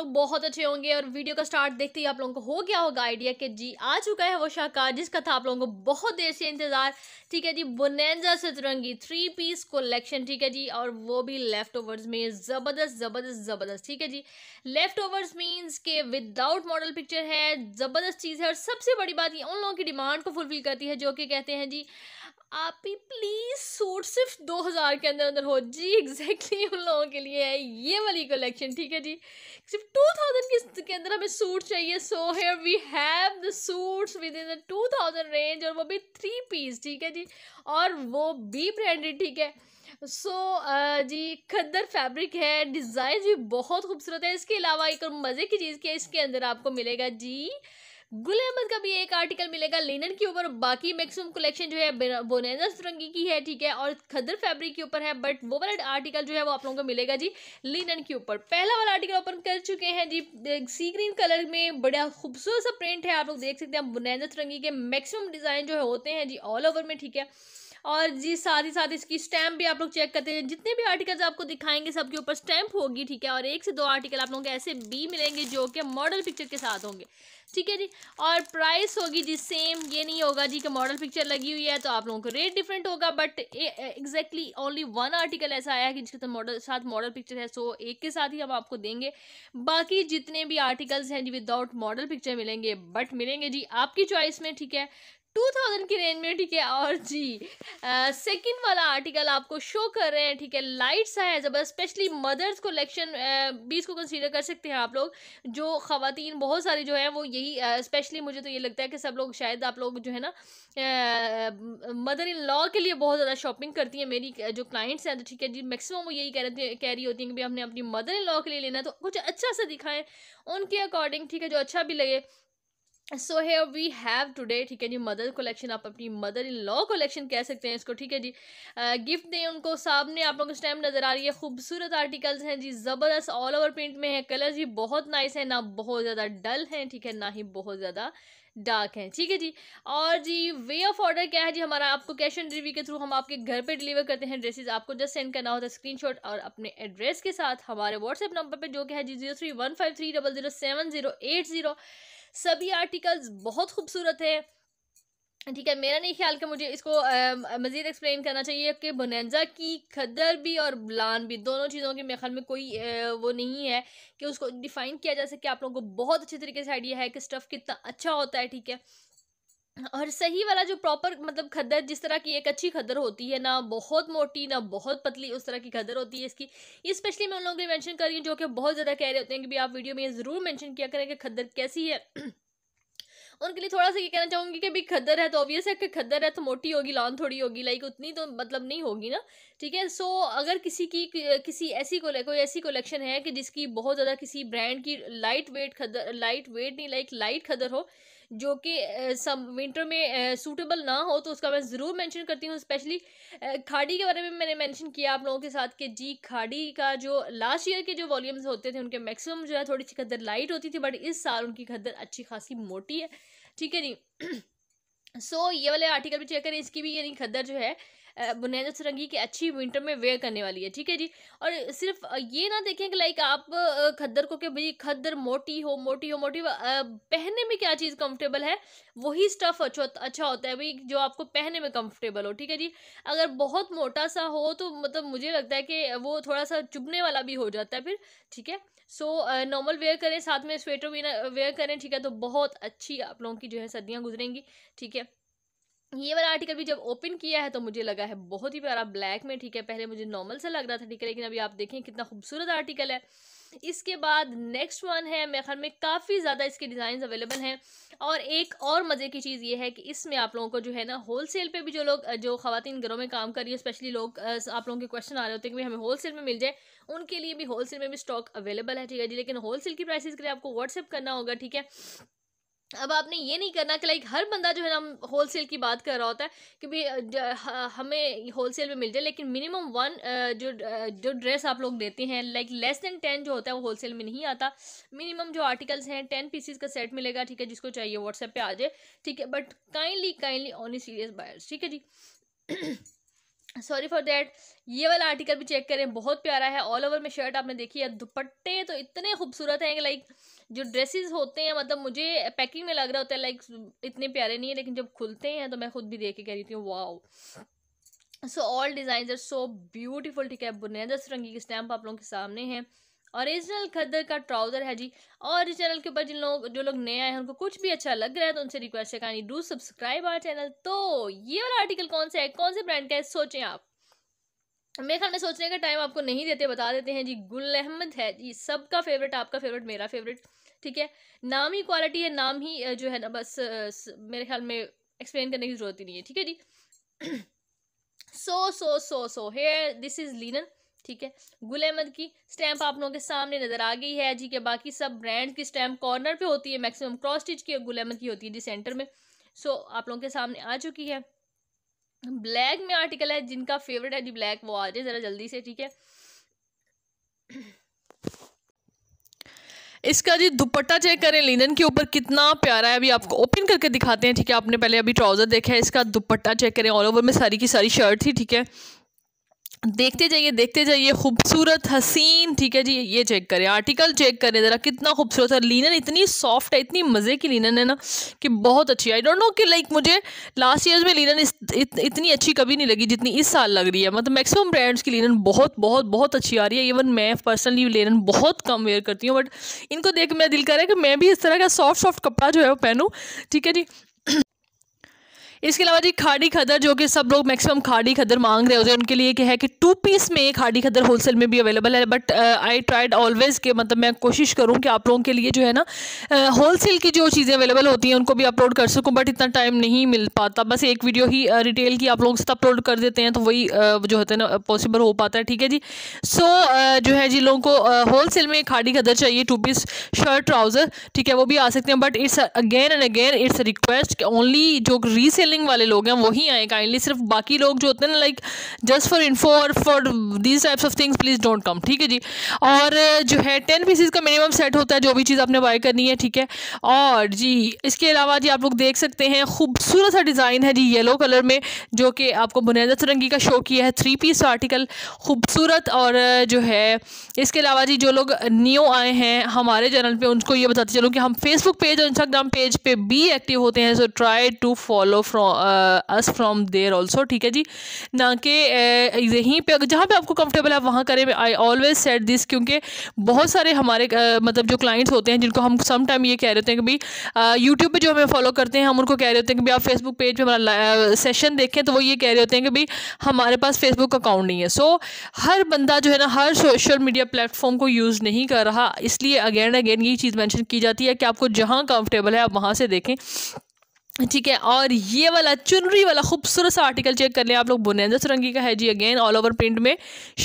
लोग बहुत अच्छे होंगे और वीडियो का स्टार्ट देखते ही आप लोगों को हो गया होगा आइडिया कि जी आ चुका है वो शाहकार जिसका था आप लोगों को बहुत देर से इंतज़ार ठीक है जी बुनैजा सतरंगी थ्री पीस कलेक्शन ठीक है जी और वो भी लेफ्ट ओवर्स में ज़बरदस्त ज़बरदस्त ज़बरदस्त ठीक है जी लेफ्ट ओवर्स मीन्स के विदाउट मॉडल पिक्चर है ज़बरदस्त चीज़ है और सबसे बड़ी बात ये उन लोगों की डिमांड को फुलफिल करती है जो कि कहते हैं जी आप ही प्लीज़ सूट सिर्फ 2000 के अंदर अंदर हो जी एग्जैक्टली exactly उन लोगों के लिए है ये वाली कलेक्शन ठीक है जी सिर्फ टू थाउजेंड के अंदर हमें सूट चाहिए so here we have the suits within the two thousand range और वो भी थ्री पीस ठीक है जी और वो भी ब्रांडेड ठीक है सो so, uh, जी खद्दर फैब्रिक है डिज़ाइन भी बहुत खूबसूरत है इसके अलावा एक और मज़े की चीज़ की इसके अंदर आपको मिलेगा जी गुल अहमद का भी एक आर्टिकल मिलेगा लेनन के ऊपर बाकी मैक्सिमम कलेक्शन जो है बोनेजा सुरंगी की है ठीक है और खदर फैब्रिक के ऊपर है बट वो वाला आर्टिकल जो है वो आप लोगों को मिलेगा जी लिनन के ऊपर पहला वाला आर्टिकल ओपन कर चुके हैं जी सी ग्रीन कलर में बड़ा खूबसूरत सा प्रिंट है आप लोग देख सकते हैं बुनेजा सुरंगी के मैक्सिमम डिज़ाइन जो है होते हैं जी ऑल ओवर में ठीक है और जी साथ ही साथ इसकी स्टैम्प भी आप लोग चेक करते हैं जितने भी आर्टिकल्स आपको दिखाएंगे सबके ऊपर स्टैम्प होगी ठीक है और एक से दो आर्टिकल आप लोगों को ऐसे भी मिलेंगे जो कि मॉडल पिक्चर के साथ होंगे ठीक है जी और प्राइस होगी जी सेम ये नहीं होगा जी कि मॉडल पिक्चर लगी हुई है तो आप लोगों को रेट डिफरेंट होगा but exactly only one article ऐसा आया है कि जिसके साथ मॉडल साथ मॉडल पिक्चर है सो एक के साथ ही हम आपको देंगे बाकी जितने भी आर्टिकल्स हैं जी विदाउट मॉडल पिक्चर मिलेंगे बट मिलेंगे जी आपकी चॉइस में ठीक है टू थाउजेंड की रेंज में ठीक है और जी सेकंड वाला आर्टिकल आपको शो कर रहे हैं ठीक है लाइट्स आए ज़बरदस्त स्पेशली मदर्स कलेक्शन बीस को कंसीडर कर सकते हैं आप लोग जो खातन बहुत सारी जो है वो यही स्पेशली मुझे तो ये लगता है कि सब लोग शायद आप लोग जो है ना मदर इन लॉ के लिए बहुत ज़्यादा शॉपिंग करती हैं मेरी जो क्लाइंट्स हैं तो ठीक है जी मैक्सिमम वो यही कह रहे कह रही होती हैं कि भाई हमने अपनी मदर इन लॉ के लिए लेना है तो कुछ अच्छा सा दिखाएं उनके अकॉर्डिंग ठीक है जो अच्छा भी लगे सो है वी हैव टुडे ठीक है जी मदर कलेक्शन आप अपनी मदर इन लॉ कलेक्शन कह सकते हैं इसको ठीक है जी गिफ्ट दें उनको सामने आप लोगों को स्टैम नज़र आ रही है खूबसूरत आर्टिकल्स हैं जी ज़बरदस्त ऑल ओवर प्रिंट में है कलर्स भी बहुत नाइस हैं ना बहुत ज़्यादा डल हैं ठीक है ना ही बहुत ज़्यादा डार्क हैं ठीक है जी और जी वे ऑफ ऑर्डर क्या है जी हमारा आपको कैश ऑन डिलीवरी के थ्रू हम आपके घर पे डिलीवर करते हैं ड्रेसेस आपको जस्ट सेंड करना होता है स्क्रीनशॉट और अपने एड्रेस के साथ हमारे व्हाट्सएप नंबर पे जो कि है जी zero three one five three double zero seven zero eight zero सभी आर्टिकल्स बहुत खूबसूरत है ठीक है मेरा नहीं ख्याल कि मुझे इसको मज़ीद एक्सप्लेन करना चाहिए कि बुनजा की खदर भी और ब्लान भी दोनों चीज़ों के मेरे ख्याल में कोई आ, वो नहीं है कि उसको डिफ़ाइन किया जा सके आप लोगों को बहुत अच्छे तरीके से आइडिया है कि स्टफ़ कितना अच्छा होता है ठीक है और सही वाला जो प्रॉपर मतलब खदर जिस तरह की एक अच्छी खदर होती है ना बहुत मोटी ना बहुत पतली उस तरह की खदर होती है इसकी ये स्पेशली मैं उन लोगों के मेंशन कर रही हूँ जो कि बहुत ज़्यादा कह रहे होते हैं कि भी आप वीडियो में ज़रूर मेंशन किया करें कि खदर कैसी है उनके लिए थोड़ा सा ये कहना चाहूँगी कि भी खदर है तो ऑब्वियस है कि खदर है तो मोटी होगी लॉन थोड़ी होगी लाइक उतनी तो मतलब नहीं होगी ना ठीक है सो अगर किसी की किसी ऐसी कोई को, ऐसी कलेक्शन है कि जिसकी बहुत ज़्यादा किसी ब्रांड की लाइट वेट खदर लाइट वेट नहीं लाइक लाइट खदर हो जो कि सम विंटर में सूटेबल ना हो तो उसका मैं ज़रूर मेंशन करती हूँ स्पेशली खाड़ी के बारे में मैंने मेंशन किया आप लोगों के साथ कि जी खाड़ी का जो लास्ट ईयर के जो वॉल्यूम्स होते थे उनके मैक्सिमम जो है थोड़ी सी खद्दर लाइट होती थी बट इस साल उनकी खद्दर अच्छी खासी मोटी है ठीक है जी सो so, ये वाले आर्टिकल भी चेक करें इसकी भी यानी खद्दर जो है बुनियादी सुरंगी की अच्छी विंटर में वेयर करने वाली है ठीक है जी और सिर्फ ये ना देखें कि लाइक आप खद्दर को कि भाई खद्दर मोटी हो मोटी हो मोटी हो पहनने में क्या चीज़ कंफर्टेबल है वही स्टफ़ अच्छा अच्छा होता है भाई जो आपको पहनने में कंफर्टेबल हो ठीक है जी अगर बहुत मोटा सा हो तो मतलब मुझे लगता है कि वो थोड़ा सा चुभने वाला भी हो जाता है फिर ठीक है सो नॉर्मल वेयर करें साथ में स्वेटर भी ना वेयर करें ठीक है तो बहुत अच्छी आप लोगों की जो है सर्दियाँ गुजरेंगी ठीक है ये वाला आर्टिकल भी जब ओपन किया है तो मुझे लगा है बहुत ही प्यारा ब्लैक में ठीक है पहले मुझे नॉर्मल सा लग रहा था ठीक है लेकिन अभी आप देखें कितना खूबसूरत आर्टिकल है इसके बाद नेक्स्ट वन है मेरे ख्याल में काफ़ी ज़्यादा इसके डिज़ाइन अवेलेबल हैं और एक और मज़े की चीज़ ये है कि इसमें आप लोगों को जो है ना होल सेल पर भी जो लोग जो खातन घरों में काम कर रही है स्पेशली लोग आप लोगों के क्वेश्चन आ रहे होते हैं कि हमें होल सेल में मिल जाए उनके लिए भी होल सेल में भी स्टॉक अवेलेबल है ठीक है जी लेकिन होल सेल की प्राइसेस के लिए आपको व्हाट्सअप करना होगा ठीक है अब आपने ये नहीं करना कि लाइक हर बंदा जो है ना होल सेल की बात कर रहा होता है कि भाई हमें होल सेल में मिल जाए लेकिन मिनिमम वन जो जो ड्रेस आप लोग देते हैं लाइक लेस देन टेन जो होता है वो होल सेल में नहीं आता मिनिमम जो आर्टिकल्स हैं टेन पीसीज का सेट मिलेगा ठीक है जिसको चाहिए व्हाट्सएप पर आ जाए ठीक है but kindly kindly only serious buyers ठीक है जी सॉरी फॉर देट ये वाला आर्टिकल भी चेक करें बहुत प्यारा है ऑल ओवर में शर्ट आपने देखी है दुपट्टे तो इतने खूबसूरत हैं कि लाइक जो ड्रेसेस होते हैं मतलब मुझे पैकिंग में लग रहा होता है लाइक इतने प्यारे नहीं है लेकिन जब खुलते हैं तो मैं खुद भी देख के कह रही हूँ wow so all design are so beautiful ठीक है बुनियादस रंगी के स्टैम्प आप लोगों के सामने हैं ओरिजिनल खदर का ट्राउज़र है जी और इस चैनल के ऊपर जिन लोग जो लोग नए आए हैं उनको कुछ भी अच्छा लग रहा है तो उनसे रिक्वेस्ट है कहानी डू सब्सक्राइब आर चैनल तो ये वाला आर्टिकल कौन सा है कौन से ब्रांड का है सोचें आप मेरे ख्याल में सोचने का टाइम आपको नहीं देते बता देते हैं जी गुल अहमद है जी सबका फेवरेट आपका फेवरेट मेरा फेवरेट ठीक है नाम ही क्वालिटी है नाम ही जो है ना बस मेरे ख्याल में एक्सप्लेन करने की ज़रूरत ही नहीं है ठीक है जी so so so so here this is linen ठीक है गुल अहमद की स्टैम्प आप लोगों के सामने नज़र आ गई है जी के बाकी सब ब्रांड्स की स्टैम्प कॉर्नर पे होती है मैक्सिमम क्रॉस स्टिच की गुल अहमद की होती है जी सेंटर में सो so, आप लोगों के सामने आ चुकी है ब्लैक में आर्टिकल है जिनका फेवरेट है जी ब्लैक वो आ जाए ज़रा जल्दी से ठीक है इसका जी दुपट्टा चेक करें लिनन के ऊपर कितना प्यारा है अभी आपको ओपन करके दिखाते हैं ठीक है आपने पहले अभी ट्राउज़र देखा है इसका दुपट्टा चेक करें ऑल ओवर में सारी की सारी शर्ट थी ठीक है देखते जाइए देखते जाइए खूबसूरत हसीन ठीक है जी ये चेक करें आर्टिकल चेक करें ज़रा कितना खूबसूरत है लीनन इतनी सॉफ्ट है इतनी मज़े की लीनन है ना कि बहुत अच्छी आई डोंट नो कि लाइक मुझे लास्ट ईयर में लीनन इस, इत, इतनी अच्छी कभी नहीं लगी जितनी इस साल लग रही है मतलब मैक्सिमम ब्रांड्स की लीनन बहुत बहुत बहुत अच्छी आ रही है इवन मैं पर्सनली लीनन बहुत कम वेयर करती हूँ बट इनको देख मेरा दिल कर रहा है कि मैं भी इस तरह का सॉफ्ट सॉफ्ट कपड़ा जो है वो पहनूँ ठीक है जी इसके अलावा जी खाड़ी खदर जो कि सब लोग मैक्सिमम खाड़ी खदर मांग रहे होते हैं उनके लिए क्या है कि टू पीस में खाड़ी खदर होलसेल में भी अवेलेबल है बट आई ट्राइड ऑलवेज के मतलब मैं कोशिश करूँ कि आप लोगों के लिए जो है ना होलसेल uh, की जो चीज़ें अवेलेबल होती हैं उनको भी अपलोड कर सकूँ बट इतना टाइम नहीं मिल पाता बस एक वीडियो ही रिटेल uh, की आप लोगों से अपलोड कर देते हैं तो वही uh, जो होता है ना पॉसिबल हो पाता है ठीक है जी सो जो है जी लोगों को होल में खाड़ी खदर चाहिए टू पीस शर्ट ट्राउज़र ठीक है वो भी आ सकते हैं but it's again and again it's request only जो रीसेल फीलिंग वाले लोग हैं वही आए काइंडली सिर्फ बाकी लोग जो होते हैं ना लाइक जस्ट फॉर इन्फो और for these types of things please don't come ठीक है जी और जो है टेन पीसीज का मिनिमम सेट होता है जो भी चीज़ आपने बाय करनी है ठीक है और जी इसके अलावा जी आप लोग देख सकते हैं खूबसूरत सा डिज़ाइन है जी येलो कलर में जो कि आपको बुनैदा सरंगी का शो किया है थ्री पीस आर्टिकल खूबसूरत और जो है इसके अलावा जी जो लोग न्यू आए हैं हमारे चैनल पे उनको ये बताते चलो कि हम फेसबुक पेज और इंस्टाग्राम पेज पे भी एक्टिव होते हैं so try to follow from us from there also ठीक है जी ना कि uh, यहीं पे जहाँ पे आपको कंफर्टेबल है वहाँ करें आई ऑलवेज सेट दिस क्योंकि बहुत सारे हमारे आ, uh, मतलब जो क्लाइंट्स होते हैं जिनको हम सम टाइम ये कह रहे होते हैं कि भाई यूट्यूब पर जो हमें फॉलो करते हैं हम उनको कह रहे होते हैं कि भाई आप फेसबुक पेज पर हमारा सेशन uh, देखें तो वो ये कह रहे होते हैं कि भाई हमारे पास फेसबुक अकाउंट नहीं है सो so, हर बंदा जो है ना हर सोशल मीडिया प्लेटफॉर्म को यूज़ नहीं कर रहा इसलिए अगेन अगेन ये चीज़ मैंशन की जाती है कि आपको जहाँ कंफर्टेबल है आप वहाँ से देखें ठीक है और ये वाला चुनरी वाला खूबसूरत सा आर्टिकल चेक कर लें आप लोग बुनेंदा सुरंगी का है जी अगेन ऑल ओवर प्रिंट में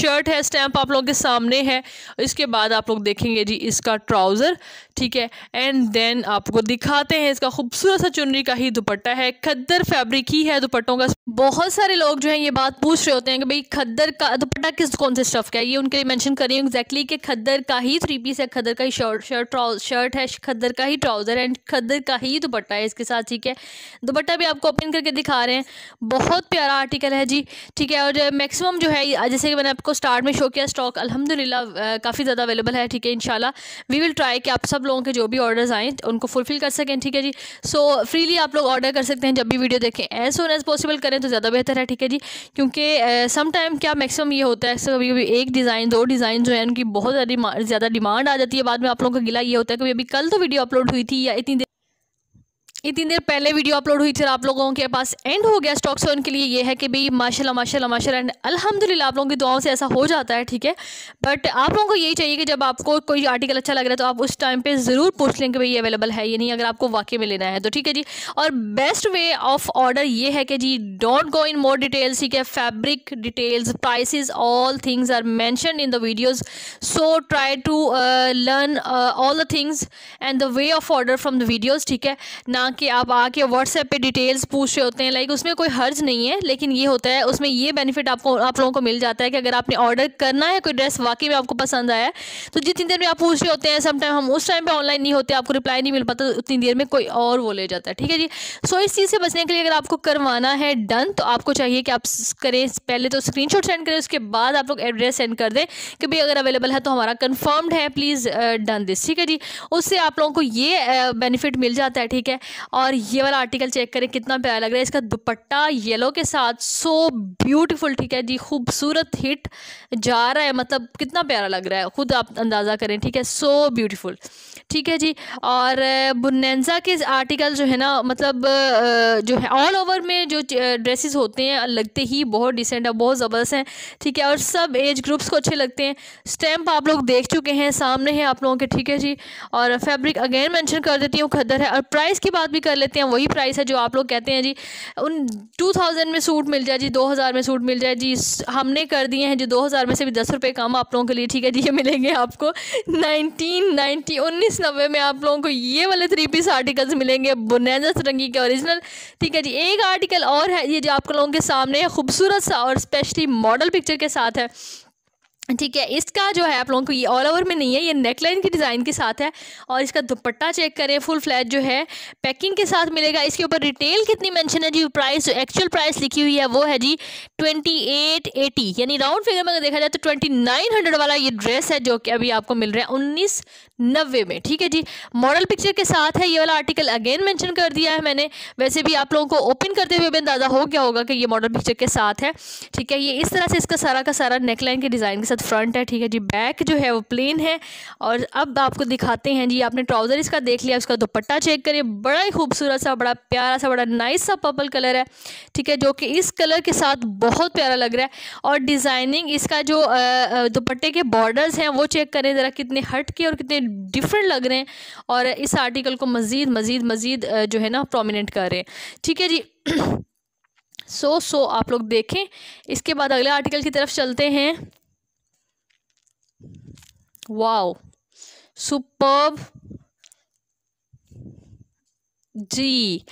शर्ट है स्टैंप आप लोगों के सामने है इसके बाद आप लोग देखेंगे जी इसका ट्राउज़र ठीक है एंड देन आपको दिखाते हैं इसका खूबसूरत सा चुनरी का ही दुपट्टा है खद्दर फैब्रिक ही है दुपट्टों का बहुत सारे लोग जो है ये बात पूछ रहे होते हैं कि भाई खद्दर का दुपट्टा किस कौन से स्टफ़ का है ये उनके लिए मैंशन कर रही हूँ एग्जैक्टली कि खद्दर का ही थ्री पीस है खद्दर का ही शर्ट शर्ट ट्राउज शर्ट है खद्दर का ही ट्राउज़र एंड खद्दर का ही दुपट्टा है इसके साथ ठीक है दुपट्टा भी आपको ओपन करके दिखा रहे हैं बहुत प्यारा आर्टिकल है जी ठीक है और मैक्सिमम जो है जैसे कि मैंने आपको स्टार्ट में शो किया स्टॉक अलहमदिल्ला काफ़ी ज़्यादा अवेलेबल है ठीक है इनशाला वी विल ट्राई कि आप सब लोगों के जो भी ऑर्डर्स आएँ उनको फुलफ़िल कर सकें ठीक है जी सो so, फ्रीली आप लोग ऑर्डर कर सकते हैं जब भी वीडियो देखें एज सुन एज पॉसिबल करें तो ज़्यादा बेहतर है ठीक है जी क्योंकि सम टाइम क्या मैक्सिमम ये होता है कभी कभी एक डिज़ाइन दो डिज़ाइन जो है उनकी बहुत ज़्यादा डिमांड आ जाती है बाद में आप लोगों का गिला ये होता है कभी अभी कल तो वीडियो अपलोड हुई थी या इतनी ये तीन देर पहले वीडियो अपलोड हुई थी आप लोगों के पास एंड हो गया स्टॉक से उनके लिए ये है कि भाई माशाल्लाह माशाल्लाह माशाल्लाह एंड अल्हम्दुलिल्लाह आप लोगों की दुआओं से ऐसा हो जाता है ठीक है बट आप लोगों को यही चाहिए कि जब आपको कोई आर्टिकल अच्छा लग रहा है तो आप उस टाइम पर ज़रूर पूछ लें कि भाई ये अवेलेबल है या नहीं अगर आपको वाकई में लेना है तो ठीक है जी और बेस्ट वे ऑफ ऑर्डर ये है कि जी don't go in more details ठीक है fabric details prices all things are mentioned in the videos so try to learn all the things and the way of order from the videos ठीक है ना कि आप आके व्हाट्सएप पे details पूछ रहे होते हैं लाइक उसमें कोई हर्ज नहीं है लेकिन ये होता है उसमें ये बेनिफिट आपको आप लोगों को मिल जाता है कि अगर आपने ऑर्डर करना है कोई ड्रेस वाकई में आपको पसंद आया तो जितनी देर में आप पूछ रहे होते हैं समटाइम हम उस टाइम पर ऑनलाइन नहीं होते आपको रिप्लाई नहीं मिल पाता तो उतनी देर में कोई और वो ले जाता है ठीक है जी सो इस चीज़ से बचने के लिए अगर आपको करवाना है डन तो आपको चाहिए कि आप करें पहले तो स्क्रीन सेंड करें उसके बाद आप लोग एड्रेस सेंड कर दें कि भाई अगर अवेलेबल है तो हमारा कन्फर्म्ड है प्लीज़ डन दिस ठीक है जी उससे आप लोगों को ये बेनिफिट uh, मिल जाता है ठीक है और ये वाला आर्टिकल चेक करें कितना प्यारा लग रहा है इसका दुपट्टा येलो के साथ सो ब्यूटीफुल ठीक है जी खूबसूरत हिट जा रहा है मतलब कितना प्यारा लग रहा है खुद आप अंदाज़ा करें ठीक है सो ब्यूटीफुल ठीक है जी और बुनैजा के आर्टिकल जो है ना मतलब जो है ऑल ओवर में जो ड्रेसेस होते हैं लगते ही बहुत डिसेंट और बहुत ज़बरदस्त हैं ठीक है और सब एज ग्रुप्स को अच्छे लगते हैं स्टैम्प आप लोग देख चुके हैं सामने हैं आप लोगों के ठीक है जी और फैब्रिक अगेन मेंशन कर देती हूँ खदर है और प्राइस की बात भी कर लेते हैं वही प्राइस है जो आप लोग कहते हैं जी उन टू थाउजेंड में सूट मिल जाए जी दो हज़ार में सूट मिल जाए जी हमने कर दिए हैं जी दो हज़ार में से भी दस रुपये कम आप लोगों के लिए ठीक है जी ये मिलेंगे आपको नाइनटीन नाइन्टी उन्नीस नब्बे में आप लोगों को ये वाले थ्री पीस आर्टिकल्स मिलेंगे बुनैजा रंगी के ओरिजिनल ठीक है जी एक आर्टिकल और है ये जो आप लोगों के सामने खूबसूरत सा और स्पेशली मॉडल पिक्चर के साथ है ठीक है इसका जो है आप लोगों को ये ऑल ओवर में नहीं है ये नेकलाइन की डिज़ाइन के साथ है और इसका दुपट्टा चेक करें फुल फ्लैट जो है पैकिंग के साथ मिलेगा इसके ऊपर रिटेल कितनी मेंशन है जी प्राइस जो एक्चुअल प्राइस लिखी हुई है वो है जी ट्वेंटी एट एटी यानी राउंड फिगर में अगर देखा जाए तो ट्वेंटी नाइन हंड्रेड वाला ये ड्रेस है जो कि अभी आपको मिल रहा है उन्नीस नब्बे में ठीक है जी मॉडल पिक्चर के साथ है ये वाला आर्टिकल अगेन मैंशन कर दिया है मैंने वैसे भी आप लोगों को ओपन करते हुए भी अंदाज़ा हो गया होगा कि ये मॉडल पिक्चर के साथ है ठीक है ये इस तरह से इसका सारा का सारा नेकलाइन के डिज़ाइन के साथ साथ फ्रंट है ठीक है जी बैक जो है वो प्लेन है और अब आपको दिखाते हैं जी आपने ट्राउज़र इसका देख लिया उसका दुपट्टा चेक करिए बड़ा ही खूबसूरत सा बड़ा प्यारा सा बड़ा नाइस सा पर्पल कलर है ठीक है जो कि इस कलर के साथ बहुत प्यारा लग रहा है और डिज़ाइनिंग इसका जो दुपट्टे के बॉर्डर्स हैं वो चेक करें ज़रा कितने हट के और कितने डिफरेंट लग रहे हैं और इस आर्टिकल को मज़ीद मज़ीद मज़ीद जो है ना प्रोमिनेंट कर रहे हैं ठीक है जी सो so, सो so, आप लोग देखें इसके बाद अगले आर्टिकल की तरफ चलते हैं वाओ सुपर्ब जी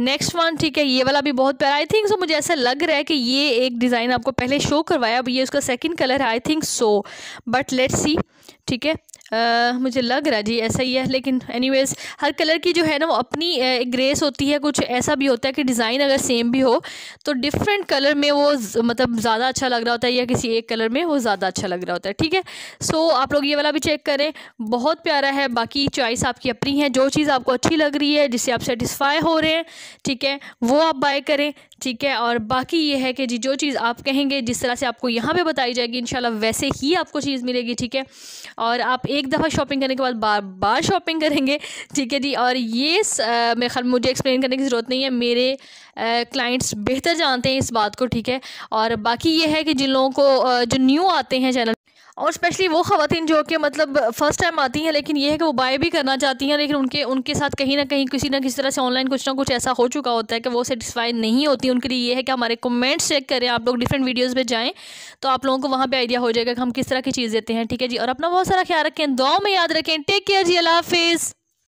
नेक्स्ट वन ठीक है ये वाला भी बहुत प्यारा आई थिंक सो मुझे ऐसा लग रहा है कि ये एक डिज़ाइन आपको पहले शो करवाया अब ये उसका सेकंड कलर है I think so but let's see ठीक है आ, मुझे लग रहा जी ऐसा ही है लेकिन एनीवेज हर कलर की जो है ना वो अपनी एक ग्रेस होती है कुछ ऐसा भी होता है कि डिज़ाइन अगर सेम भी हो तो डिफरेंट कलर में वो मतलब ज़्यादा अच्छा लग रहा होता है या किसी एक कलर में वो ज़्यादा अच्छा लग रहा होता है ठीक है सो आप लोग ये वाला भी चेक करें बहुत प्यारा है बाकी चॉइस आपकी अपनी है जो चीज़ आपको अच्छी लग रही है जिससे आप सेटिस्फाई हो रहे हैं ठीक है वो आप बाय करें ठीक है और बाकी ये है कि जी जो चीज़ आप कहेंगे जिस तरह से आपको यहाँ पे बताई जाएगी इन वैसे ही आपको चीज़ मिलेगी ठीक है और आप एक दफ़ा शॉपिंग करने के बाद बार बार शॉपिंग करेंगे ठीक है जी और ये मेरे ख्याल मुझे एक्सप्लेन करने की ज़रूरत नहीं है मेरे क्लाइंट्स बेहतर जानते हैं इस बात को ठीक है और बाकी ये है कि जिन लोगों को जो न्यू आते हैं चैनल और स्पेशली वो खातन जो कि मतलब फ़र्स्ट टाइम आती हैं लेकिन ये है कि वो बाय भी करना चाहती हैं लेकिन उनके उनके साथ कहीं ना कहीं किसी ना किसी तरह से ऑनलाइन कुछ ना कुछ ऐसा हो चुका होता है कि वो सेटिस्फाई नहीं होती उनके लिए ये है कि हमारे कमेंट्स चेक करें आप लोग डिफरेंट वीडियोज़ पर जाएँ तो आप लोगों को वहाँ पर आइडिया हो जाएगा कि हम किस तरह की चीज़ देते हैं ठीक है जी और अपना बहुत सारा ख्याल रखें दो में याद रखें टेक केयर जी अला हाफिज़